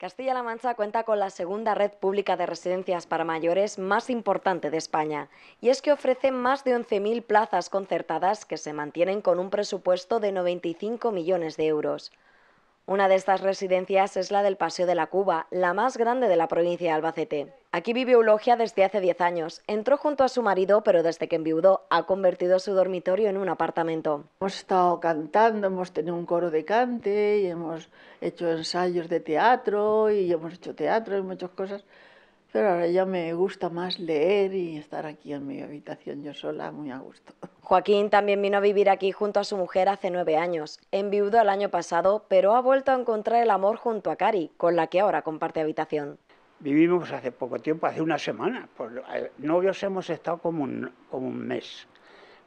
Castilla-La Mancha cuenta con la segunda red pública de residencias para mayores más importante de España, y es que ofrece más de 11.000 plazas concertadas que se mantienen con un presupuesto de 95 millones de euros. Una de estas residencias es la del Paseo de la Cuba, la más grande de la provincia de Albacete. Aquí vive Eulogia desde hace 10 años. Entró junto a su marido, pero desde que enviudó ha convertido su dormitorio en un apartamento. Hemos estado cantando, hemos tenido un coro de cante y hemos hecho ensayos de teatro y hemos hecho teatro y muchas cosas. Pero ahora ya me gusta más leer y estar aquí en mi habitación yo sola muy a gusto. Joaquín también vino a vivir aquí junto a su mujer hace nueve años. viudo el año pasado, pero ha vuelto a encontrar el amor junto a Cari, con la que ahora comparte habitación. Vivimos hace poco tiempo, hace una semana. Pues, eh, novios hemos estado como un, como un mes.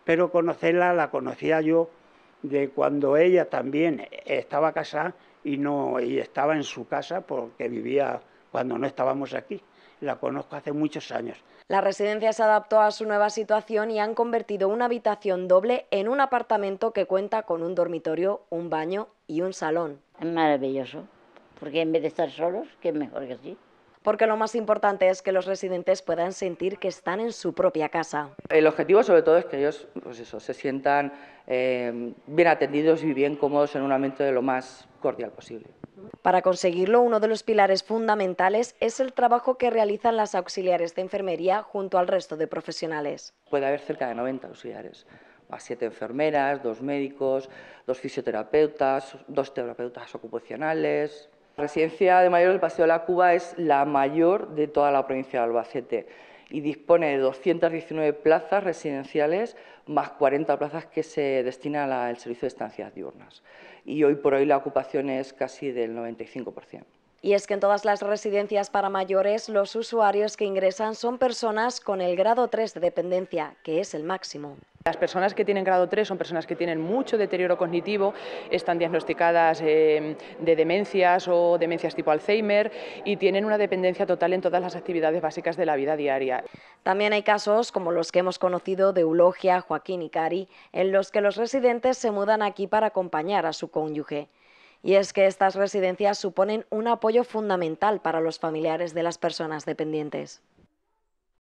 Pero conocerla la conocía yo de cuando ella también estaba casada y no y estaba en su casa porque vivía cuando no estábamos aquí la conozco hace muchos años. La residencia se adaptó a su nueva situación y han convertido una habitación doble en un apartamento que cuenta con un dormitorio, un baño y un salón. Es maravilloso, porque en vez de estar solos, ¿qué es mejor que así porque lo más importante es que los residentes puedan sentir que están en su propia casa. El objetivo sobre todo es que ellos pues se sientan eh, bien atendidos y bien cómodos en un ambiente de lo más cordial posible. Para conseguirlo, uno de los pilares fundamentales es el trabajo que realizan las auxiliares de enfermería junto al resto de profesionales. Puede haber cerca de 90 auxiliares, más siete enfermeras, dos médicos, dos fisioterapeutas, dos terapeutas ocupacionales. La residencia de mayor del Paseo de la Cuba es la mayor de toda la provincia de Albacete y dispone de 219 plazas residenciales más 40 plazas que se destinan al servicio de estancias diurnas. Y hoy por hoy la ocupación es casi del 95%. Y es que en todas las residencias para mayores los usuarios que ingresan son personas con el grado 3 de dependencia, que es el máximo. Las personas que tienen grado 3 son personas que tienen mucho deterioro cognitivo, están diagnosticadas em, de demencias o demencias tipo Alzheimer y tienen una dependencia total en todas las actividades básicas de la vida diaria. También hay casos como los que hemos conocido de Eulogia, Joaquín y Cari, en los que los residentes se mudan aquí para acompañar a su cónyuge. Y es que estas residencias suponen un apoyo fundamental para los familiares de las personas dependientes.